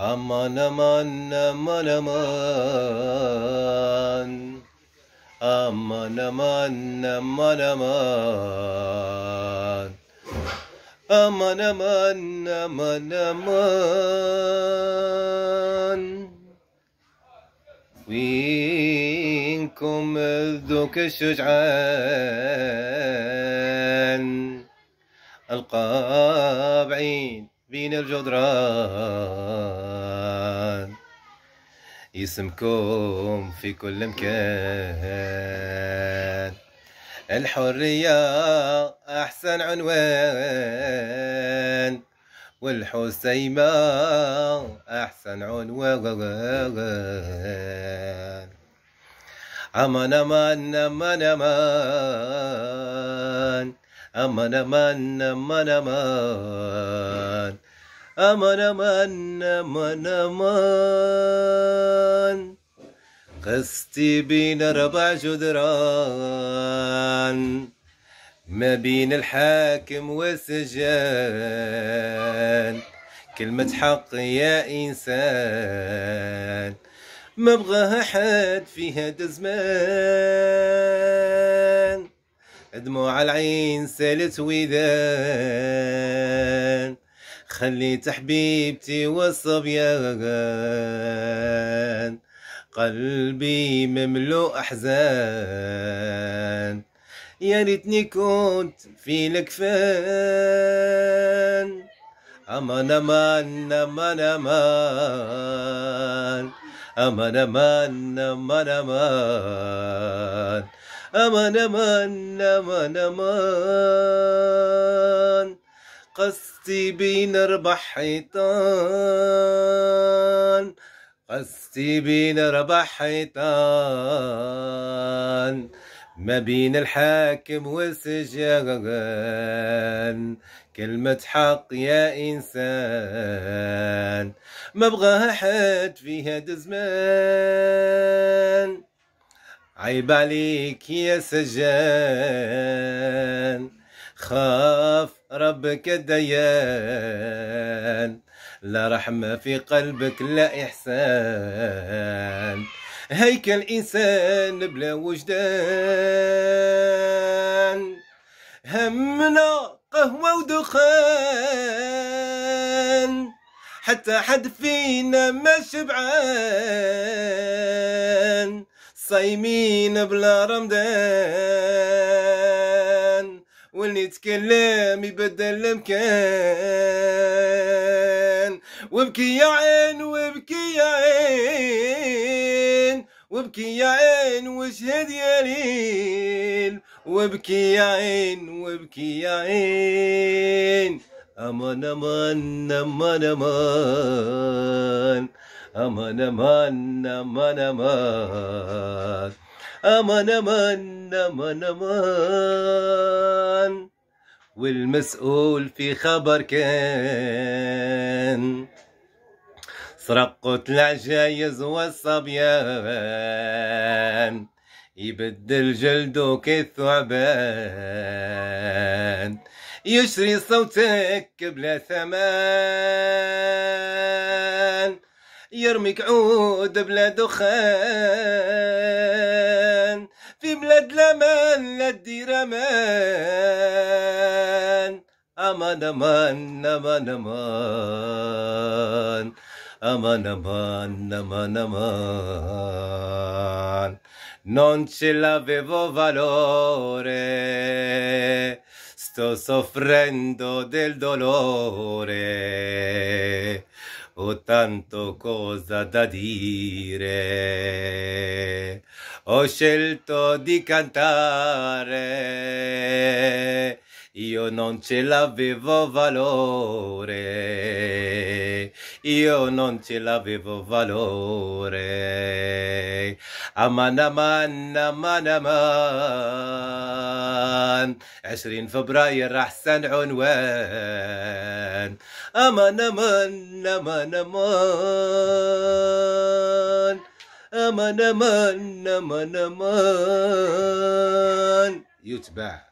Aman aman aman aman Aman aman aman aman Aman aman aman aman وينكم ذوك الشجعان القى بعيد بين الجدران اسمكم في كل مكان الحرية أحسن عنوان والحسيمة أحسن عنوان أمان أمان أمان أمان أمان أمان أمان أمان أمن من من من قستي بين ربع جدران ما بين الحاكم والسجان كلمة حق يا إنسان ما بغاها حد في هذا الزمان دموع العين سالت ويدان خليت حبيبتي والصبيان قلبي مملوء احزان يا ريتني كنت في الكفان امان امان امان امان امان امان امان امان امان امان امان امان قصتي بين اربع حيطان قصتي بين اربع حيطان ما بين الحاكم والسجان كلمة حق يا إنسان ما بغاها حد في هذا الزمان عيب عليك يا سجان خاف ربك ديان لا رحمة في قلبك لا إحسان هيك الإنسان بلا وجدان همنا قهوة ودخان حتى حد فينا ما شبعان صايمين بلا رمضان واللي يتكلم يبدل المكان وابكي يا عين وابكي يا عين وابكي يا عين واشهد يا ليل وابكي يا عين وابكي يا عين أمان أمان أمان أمان أمان أمان أمان أمان امان امان امان امان والمسؤول في خبر كان سرق العجايز والصبيان يبدل جلده كالثعبان يشري صوتك بلا ثمان يرمي قعود بلا دخان Dimlet lemen, lediremen. Aman aman, aman aman. Aman aman, aman aman. Non ce l'avevo valore. Sto soffrendo del dolore ho tanto cosa da dire ho scelto di cantare, io non ce l'avevo valore, io non ce l'avevo valore. Amanaman, amanaman, عشرين فبراير أحسن عنوان أمان أمان أمان أمان أمن من أمن من يتبع